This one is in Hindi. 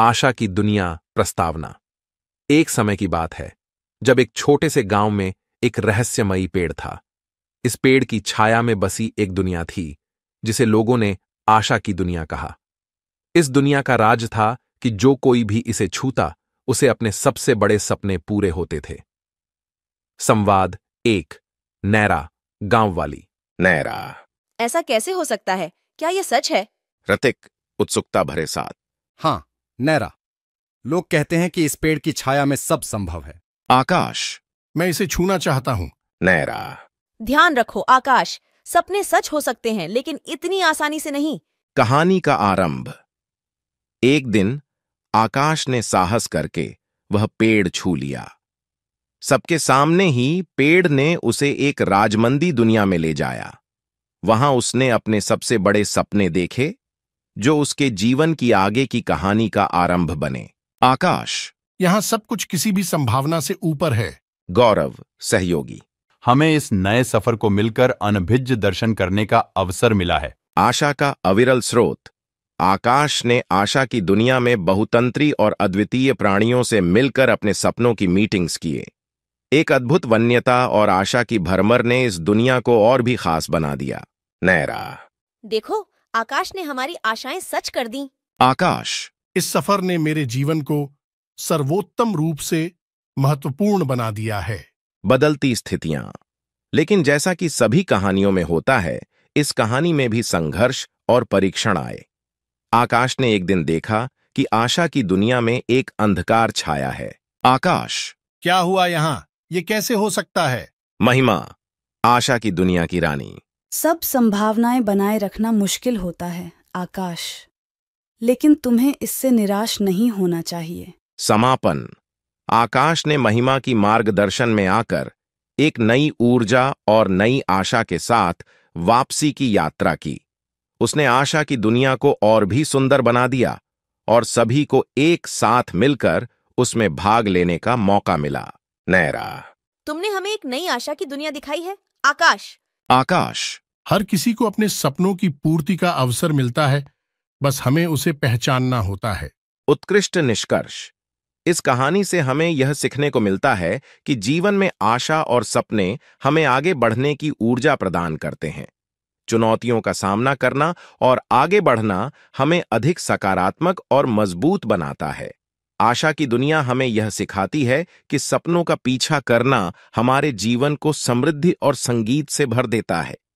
आशा की दुनिया प्रस्तावना एक समय की बात है जब एक छोटे से गांव में एक रहस्यमयी पेड़ था इस पेड़ की छाया में बसी एक दुनिया थी जिसे लोगों ने आशा की दुनिया कहा इस दुनिया का राज था कि जो कोई भी इसे छूता उसे अपने सबसे बड़े सपने पूरे होते थे संवाद एक नैरा गांव वाली नैरा ऐसा कैसे हो सकता है क्या यह सच है रतिक उत्सुकता भरे साथ हाँ नैरा लोग कहते हैं कि इस पेड़ की छाया में सब संभव है आकाश मैं इसे छूना चाहता हूँ नैरा ध्यान रखो आकाश सपने सच हो सकते हैं लेकिन इतनी आसानी से नहीं कहानी का आरंभ एक दिन आकाश ने साहस करके वह पेड़ छू लिया सबके सामने ही पेड़ ने उसे एक राजमंदी दुनिया में ले जाया वहां उसने अपने सबसे बड़े सपने देखे जो उसके जीवन की आगे की कहानी का आरंभ बने आकाश यहाँ सब कुछ किसी भी संभावना से ऊपर है गौरव सहयोगी हमें इस नए सफर को मिलकर अनभिज्य दर्शन करने का अवसर मिला है आशा का अविरल स्रोत आकाश ने आशा की दुनिया में बहुतंत्री और अद्वितीय प्राणियों से मिलकर अपने सपनों की मीटिंग्स किए एक अद्भुत वन्यता और आशा की भरमर ने इस दुनिया को और भी खास बना दिया नैरा देखो आकाश ने हमारी आशाएं सच कर दी आकाश इस सफर ने मेरे जीवन को सर्वोत्तम रूप से महत्वपूर्ण बना दिया है बदलती स्थितियां लेकिन जैसा कि सभी कहानियों में होता है इस कहानी में भी संघर्ष और परीक्षण आए आकाश ने एक दिन देखा कि आशा की दुनिया में एक अंधकार छाया है आकाश क्या हुआ यहाँ ये कैसे हो सकता है महिमा आशा की दुनिया की रानी सब संभावनाएं बनाए रखना मुश्किल होता है आकाश लेकिन तुम्हें इससे निराश नहीं होना चाहिए समापन आकाश ने महिमा की मार्गदर्शन में आकर एक नई ऊर्जा और नई आशा के साथ वापसी की यात्रा की उसने आशा की दुनिया को और भी सुंदर बना दिया और सभी को एक साथ मिलकर उसमें भाग लेने का मौका मिला नैरा तुमने हमें एक नई आशा की दुनिया दिखाई है आकाश आकाश हर किसी को अपने सपनों की पूर्ति का अवसर मिलता है बस हमें उसे पहचानना होता है उत्कृष्ट निष्कर्ष इस कहानी से हमें यह सीखने को मिलता है कि जीवन में आशा और सपने हमें आगे बढ़ने की ऊर्जा प्रदान करते हैं चुनौतियों का सामना करना और आगे बढ़ना हमें अधिक सकारात्मक और मजबूत बनाता है आशा की दुनिया हमें यह सिखाती है कि सपनों का पीछा करना हमारे जीवन को समृद्धि और संगीत से भर देता है